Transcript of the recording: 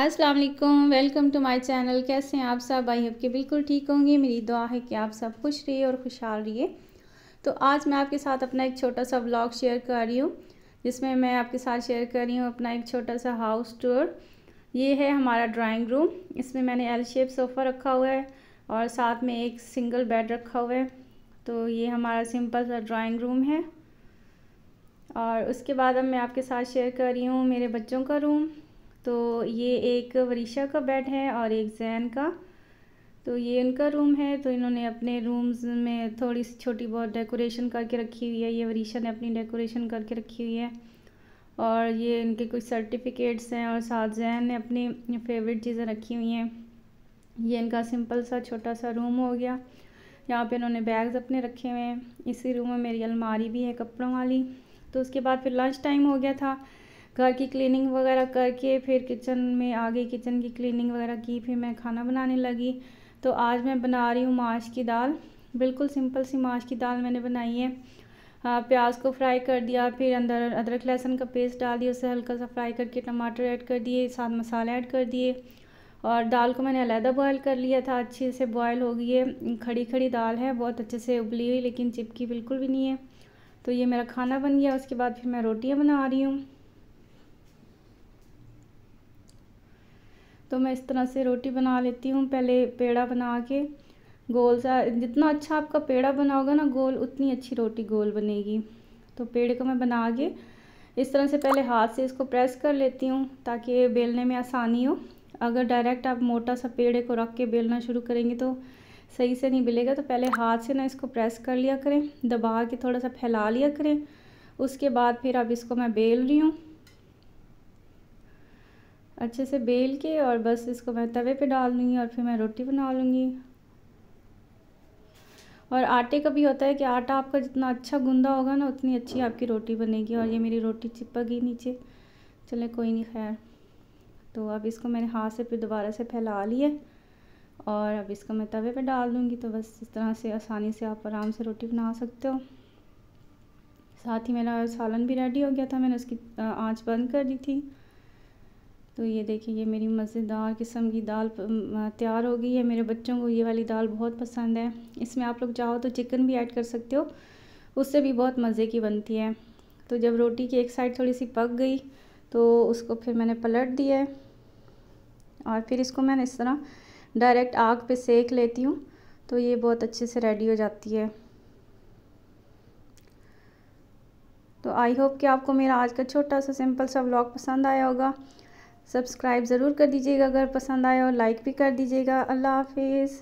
अस्सलाम वालेकुम welcome to my channel कैसे हैं आप सब आई होप के बिल्कुल ठीक होंगे मेरी दुआ है कि आप सब खुश रहिए और खुशहाल रहिए तो आज मैं आपके साथ अपना एक छोटा सा व्लॉग शेयर कर रही हूँ जिसमें मैं आपके साथ शेयर कर रही हूँ अपना एक छोटा सा हाउस टूर ये है हमारा ड्राइंग रूम इसमें मैंने एल शेप सोफ़ा रखा हुआ है और साथ में एक सिंगल बेड रखा हुआ है तो ये हमारा सिंपल सा ड्राइंग रूम है और उसके बाद अब मैं आपके साथ शेयर कर रही हूँ मेरे बच्चों का रूम तो ये एक वरीशा का बेड है और एक जैन का तो ये उनका रूम है तो इन्होंने अपने रूम्स में थोड़ी सी छोटी बहुत डेकोरेशन करके रखी हुई है ये वरीशा ने अपनी डेकोरेशन करके रखी हुई है और ये इनके कुछ सर्टिफिकेट्स हैं और साथ जहन ने अपनी फेवरेट चीज़ें रखी हुई हैं ये इनका सिंपल सा छोटा सा रूम हो गया यहाँ पे इन्होंने बैग्स अपने रखे हुए हैं इसी रूम में मेरी अलमारी भी है कपड़ों वाली तो उसके बाद फिर लंच टाइम हो गया था घर की क्लीनिंग वगैरह करके फिर किचन में आ गई किचन की क्लीनिंग वगैरह की फिर मैं खाना बनाने लगी तो आज मैं बना रही हूँ माश की दाल बिल्कुल सिंपल सी माश की दाल मैंने बनाई है प्याज को फ्राई कर दिया फिर अंदर अदरक लहसुन का पेस्ट डाल दिया उसे हल्का सा फ्राई करके टमाटर ऐड कर दिए साथ मसाले ऐड कर दिए और दाल को मैंने अलहदा बॉयल कर लिया था अच्छे से बॉयल हो गई है खड़ी खड़ी दाल है बहुत अच्छे से उबली हुई लेकिन चिपकी बिल्कुल भी नहीं है तो ये मेरा खाना बन गया उसके बाद फिर मैं रोटियाँ बना रही हूँ तो मैं इस तरह से रोटी बना लेती हूँ पहले पेड़ा बना के गोल सा जितना अच्छा आपका पेड़ा बनाओगे ना गोल उतनी अच्छी रोटी गोल बनेगी तो पेड़ को मैं बना के इस तरह से पहले हाथ से इसको प्रेस कर लेती हूँ ताकि बेलने में आसानी हो अगर डायरेक्ट आप मोटा सा पेड़े को रख के बेलना शुरू करेंगे तो सही से नहीं मिलेगा तो पहले हाथ से ना इसको प्रेस कर लिया करें दबा के थोड़ा सा फैला लिया करें उसके बाद फिर अब इसको मैं बेल रही हूँ अच्छे से बेल के और बस इसको मैं तवे पे डाल दूँगी और फिर मैं रोटी बना लूँगी और आटे का भी होता है कि आटा आपका जितना अच्छा गूंदा होगा ना उतनी अच्छी आपकी रोटी बनेगी और ये मेरी रोटी चिपक गई नीचे चले कोई नहीं खैर तो अब इसको मैंने हाथ से फिर दोबारा से फैला लिया और अब इसको मैं तवे पे डाल दूँगी तो बस इस तरह से आसानी से आप आराम से रोटी बना सकते हो साथ ही मेरा सालन भी रेडी हो गया था मैंने उसकी आँच बंद कर दी थी तो ये देखिए ये मेरी मज़ेदार किस्म की दाल तैयार हो गई है मेरे बच्चों को ये वाली दाल बहुत पसंद है इसमें आप लोग चाहो तो चिकन भी ऐड कर सकते हो उससे भी बहुत मज़े की बनती है तो जब रोटी की एक साइड थोड़ी सी पक गई तो उसको फिर मैंने पलट दिया है और फिर इसको मैंने इस तरह डायरेक्ट आग पे सेक लेती हूँ तो ये बहुत अच्छे से रेडी हो जाती है तो आई होप कि आपको मेरा आज का छोटा सा सिंपल सा व्लॉग पसंद आया होगा सब्सक्राइब ज़रूर कर दीजिएगा अगर पसंद आए और लाइक भी कर दीजिएगा अल्लाह हाफिज़